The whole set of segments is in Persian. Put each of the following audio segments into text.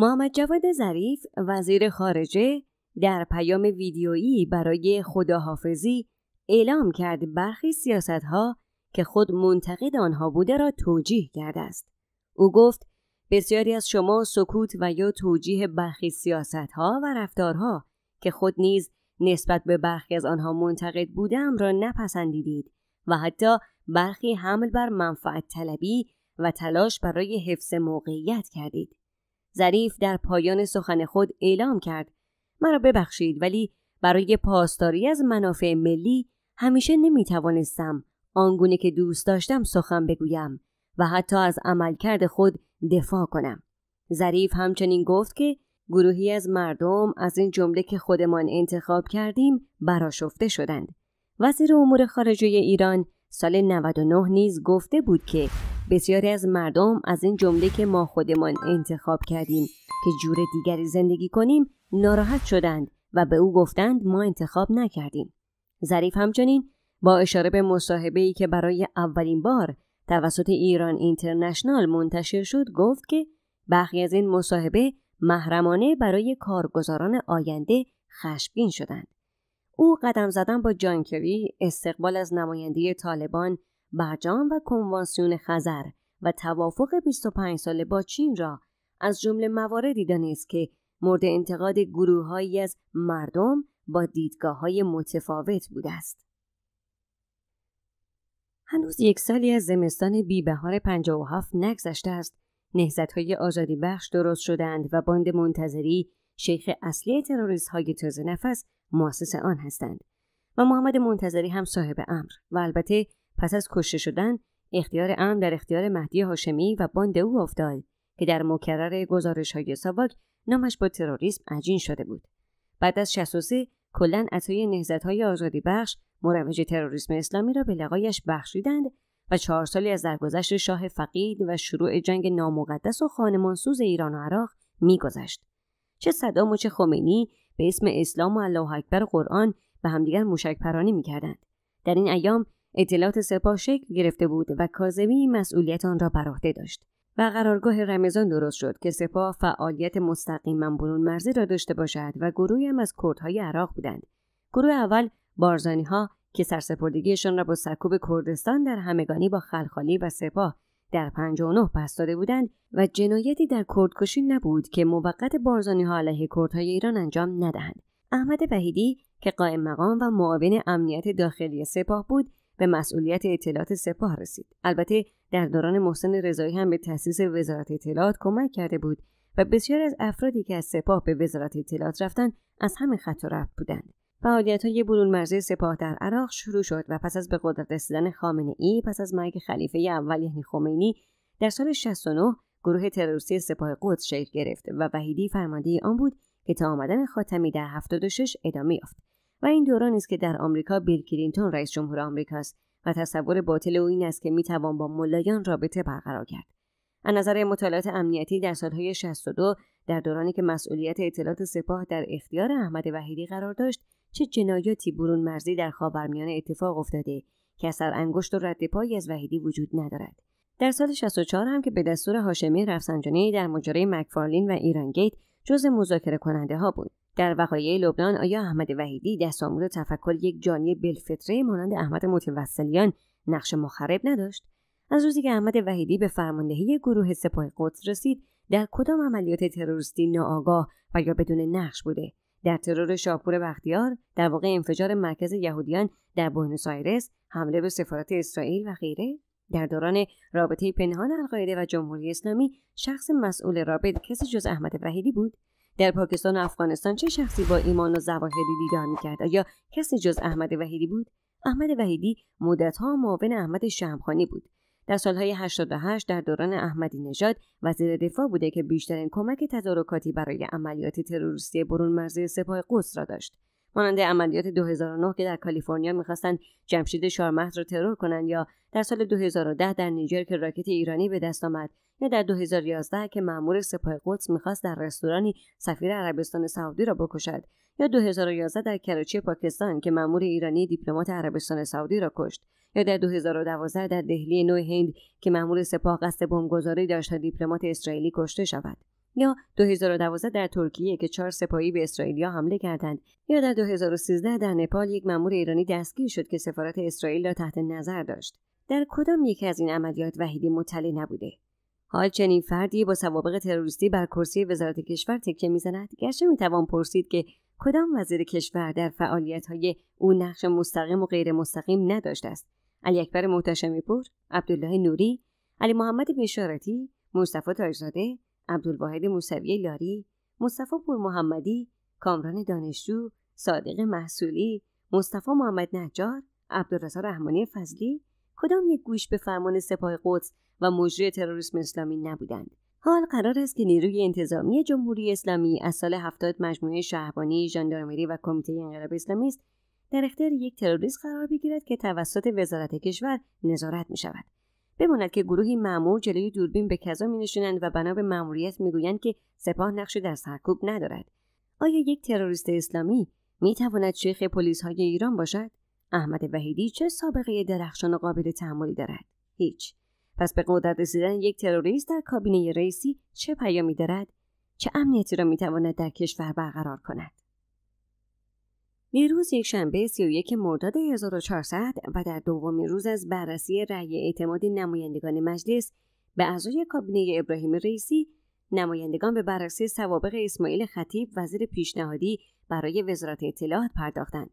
محمد جواد ظریف وزیر خارجه در پیام ویدیویی برای خداحافظی اعلام کرد برخی ها که خود منتقد آنها بوده را توجیه کرده است. او گفت بسیاری از شما سکوت و یا توجیه برخی ها و رفتارها که خود نیز نسبت به برخی از آنها منتقد بودم را نپسندیدید و حتی برخی حمل بر منفعت طلبی و تلاش برای حفظ موقعیت کردید. ظریف در پایان سخن خود اعلام کرد مرا ببخشید ولی برای پاسداری از منافع ملی همیشه نمیتوانستم آنگونه که دوست داشتم سخن بگویم و حتی از عملکرد خود دفاع کنم ظریف همچنین گفت که گروهی از مردم از این جمله که خودمان انتخاب کردیم براشفته شدند وزیر امور خارجه ایران سال 99 نیز گفته بود که بسیاری از مردم از این جمله که ما خودمان انتخاب کردیم که جور دیگری زندگی کنیم ناراحت شدند و به او گفتند ما انتخاب نکردیم. ظریف همچنین با اشاره به مصاحبه ای که برای اولین بار توسط ایران اینترنشنال منتشر شد گفت که برخی از این مصاحبه محرمانه برای کارگزاران آینده خشمگین شدند. او قدم زدن با جانکری، استقبال از نماینده طالبان برجام و کنوانسیون خزر و توافق 25 ساله با چین را از جمله مواردی دانست که مورد انتقاد گروههایی از مردم با دیدگاه های متفاوت بوده است. هنوز یک سالی از زمستان بی بهار 57 نگذشته است. نهزت های آزادی بخش درست شدند و باند منتظری شیخ اصلی تروریست های تازه نفس مؤسس آن هستند و محمد منتظری هم صاحب امر و البته پس از کشته شدن اختیار ام در اختیار مهدی هاشمی و باند او افتاد که در مکرر گزارش های ساواک نامش با تروریسم عجین شده بود بعد از 63 کلا عطای نهزت های آزادی بخش مروج تروریسم اسلامی را به لقایش بخشیدند و چهار سالی از درگذشت شاه فقید و شروع جنگ نامقدس و خانمانسوز ایران و عراق میگذشت چه صدام و چه خمینی به اسم اسلام و الله اکبر و قرآن به همدیگر موشک پرانی میکردند در این ایام اطلاعات سپاه شکل گرفته بود و کازمی مسئولیت آن را بر عهده داشت و قرارگاه رمضان درست شد که سپاه فعالیت مستقیما برون مرزی را داشته باشد و گروهی هم از کردهای عراق بودند گروه اول بارزانی ها که سرسپردگیشان را با سرکوب کردستان در همگانی با خلخالی و سپاه در 59 پس داده بودند و جنایتی در کردکشی نبود که موقت بارزانی ها علیه کردهای ایران انجام ندهند. احمد وحیدی که قائم مقام و معاون امنیت داخلی سپاه بود به مسئولیت اطلاعات سپاه رسید البته در دوران محسن رضایی هم به تأسیس وزارت اطلاعات کمک کرده بود و بسیار از افرادی که از سپاه به وزارت اطلاعات رفتن از همه خط و ربط بودند فعالیت های برون مرزی سپاه در عراق شروع شد و پس از به قدرت رسیدن خامنه ای پس از مرگ خلیفه اول یعنی خمینی در سال 69 گروه تروریستی سپاه قدس شکل گرفت و وحیدی فرمانده آن بود که تا آمدن خاتمی در 76 ادامه یافت و این دوران است که در آمریکا بیل کلینتون رئیس جمهور آمریکا است و تصور باطل او این است که میتوان با ملایان رابطه برقرار کرد از نظر مطالعات امنیتی در سالهای 62 در دورانی که مسئولیت اطلاعات سپاه در اختیار احمد وحیدی قرار داشت چه جنایاتی برون مرزی در خاورمیانه اتفاق افتاده که اثر انگشت و رد پایی از وحیدی وجود ندارد در سال 64 هم که به دستور هاشمی رفسنجانی در ماجرای مکفارلین و ایرانگیت جز مذاکره کننده ها بود در وقایع لبنان آیا احمد وحیدی آموز تفکر یک جانی بلفطره مانند احمد متوسلیان نقش مخرب نداشت از روزی که احمد وحیدی به فرماندهی گروه سپاه قدس رسید در کدام عملیات تروریستی ناآگاه و یا بدون نقش بوده در ترور شاپور بختیار در واقع انفجار مرکز یهودیان در بوینوس آیرس حمله به سفارت اسرائیل و غیره در دوران رابطه پنهان القاعده و جمهوری اسلامی شخص مسئول رابط کسی جز احمد وحیدی بود در پاکستان و افغانستان چه شخصی با ایمان و زواهری دیدار میکرد آیا کسی جز احمد وحیدی بود احمد وحیدی مدتها معاون احمد شمخانی بود در سالهای 88 در دوران احمدی نژاد وزیر دفاع بوده که بیشترین کمک تدارکاتی برای عملیات تروریستی برون مرزی سپاه قدس را داشت مانند عملیات 2009 که در کالیفرنیا میخواستند جمشید شارمهد را ترور کنند یا در سال 2010 در نیجر که راکت ایرانی به دست آمد یا در 2011 که مأمور سپاه قدس میخواست در رستورانی سفیر عربستان سعودی را بکشد یا 2011 در کراچی پاکستان که مأمور ایرانی دیپلمات عربستان سعودی را کشت یا در 2012 در دهلی نو هند که مأمور سپاه قصد بمبگذاری داشت تا دیپلمات اسرائیلی کشته شود یا 2012 در ترکیه که چهار سپاهی به اسرائیلیا حمله کردند یا در 2013 در نپال یک مأمور ایرانی دستگیر شد که سفارت اسرائیل را تحت نظر داشت در کدام یک از این عملیات وحیدی مطلع نبوده حال چنین فردی با سوابق تروریستی بر کرسی وزارت کشور تکیه میزند گرچه میتوان پرسید که کدام وزیر کشور در فعالیت های او نقش مستقیم و غیر مستقیم نداشته است علی اکبر محتشمی پور عبدالله نوری علی محمد بشارتی مصطفی تاجزاده عبدالواحد موسوی لاری، مصطفی پور محمدی، کامران دانشجو، صادق محصولی، مصطفی محمد نجار، عبدالرضا رحمانی فضلی کدام یک گوش به فرمان سپاه قدس و مجری تروریسم اسلامی نبودند. حال قرار است که نیروی انتظامی جمهوری اسلامی از سال 70 مجموعه شهربانی ژاندارمری و کمیته انقلاب اسلامی است در اختیار یک تروریست قرار بگیرد که توسط وزارت کشور نظارت می شود. بماند که گروهی معمور جلوی دوربین به کذا مینشینند و بنا به می میگویند که سپاه نقش در سرکوب ندارد آیا یک تروریست اسلامی تواند شیخ پلیس های ایران باشد احمد وحیدی چه سابقه درخشان و قابل تحملی دارد هیچ پس به قدرت رسیدن یک تروریست در کابینه رئیسی چه پیامی دارد چه امنیتی را می تواند در کشور برقرار کند دیروز یک شنبه 31 مرداد 1400 و در دومین روز از بررسی رأی اعتماد نمایندگان مجلس به اعضای کابینه ابراهیم رئیسی نمایندگان به بررسی سوابق اسماعیل خطیب وزیر پیشنهادی برای وزارت اطلاعات پرداختند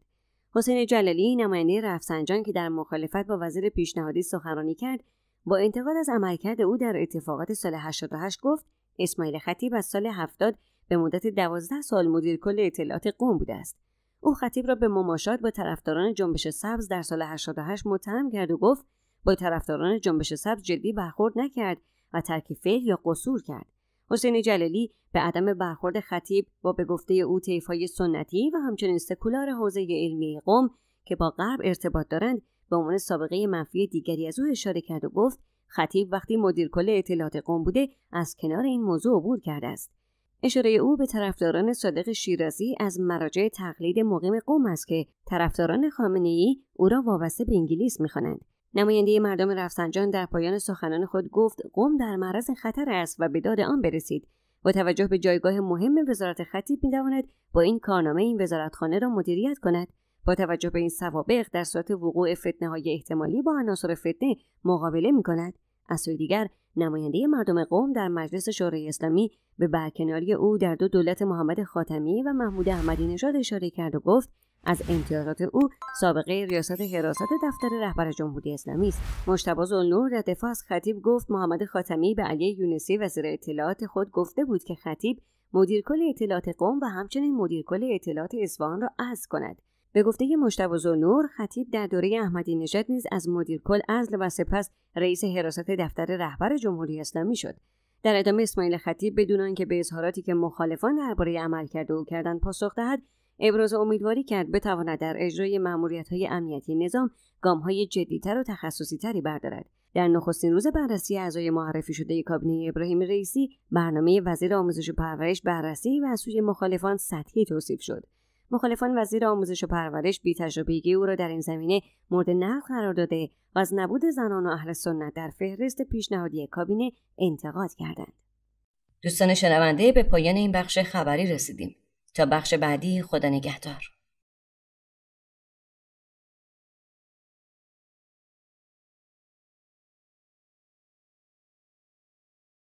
حسین جلالی نماینده رفسنجان که در مخالفت با وزیر پیشنهادی سخنرانی کرد با انتقاد از عملکرد او در اتفاقات سال 88 گفت اسماعیل خطیب از سال 70 به مدت 12 سال مدیر کل اطلاعات قوم بوده است او خطیب را به مماشات با طرفداران جنبش سبز در سال 88 متهم کرد و گفت با طرفداران جنبش سبز جدی برخورد نکرد و ترک فعل یا قصور کرد حسین جلالی به عدم برخورد خطیب با به گفته او طیفهای سنتی و همچنین سکولار حوزه علمی قوم که با غرب ارتباط دارند به عنوان سابقه منفی دیگری از او اشاره کرد و گفت خطیب وقتی مدیر کل اطلاعات قوم بوده از کنار این موضوع عبور کرده است اشاره او به طرفداران صادق شیرازی از مراجع تقلید مقیم قوم است که طرفداران خامنه ای او را وابسته به انگلیس میخوانند نماینده مردم رفسنجان در پایان سخنان خود گفت قوم در معرض خطر است و به داد آن برسید با توجه به جایگاه مهم وزارت خطیب میتواند با این کارنامه این وزارتخانه را مدیریت کند با توجه به این سوابق در صورت وقوع فتنه های احتمالی با عناصر فتنه مقابله می از سوی دیگر نماینده مردم قوم در مجلس شورای اسلامی به برکناری او در دو دولت محمد خاتمی و محمود احمدی نژاد اشاره کرد و گفت از امتیازات او سابقه ریاست حراست دفتر رهبر جمهوری اسلامی است مشتبه زلنور در دفاع از خطیب گفت محمد خاتمی به علی یونسی وزیر اطلاعات خود گفته بود که خطیب مدیرکل اطلاعات قوم و همچنین مدیرکل اطلاعات اصفهان را عزل کند به گفته مشتبه نور خطیب در دوره احمدی نژاد نیز از مدیر کل ازل و سپس رئیس حراست دفتر رهبر جمهوری اسلامی شد در ادامه اسماعیل خطیب بدون آنکه به اظهاراتی که مخالفان درباره کرده او کردند پاسخ دهد ابراز امیدواری کرد بتواند در اجرای مأموریت‌های امنیتی نظام گام‌های جدیتر و تخصصی‌تری بردارد در نخستین روز بررسی اعضای معرفی شده کابینه ابراهیم رئیسی برنامه وزیر آموزش و پرورش بررسی و از سوی مخالفان سطحی توصیف شد مخالفان وزیر آموزش و پرورش بی تجربیگی او را در این زمینه مورد نقد قرار داده و از نبود زنان و اهل سنت در فهرست پیشنهادی کابینه انتقاد کردند دوستان شنونده به پایان این بخش خبری رسیدیم تا بخش بعدی خدا نگهدار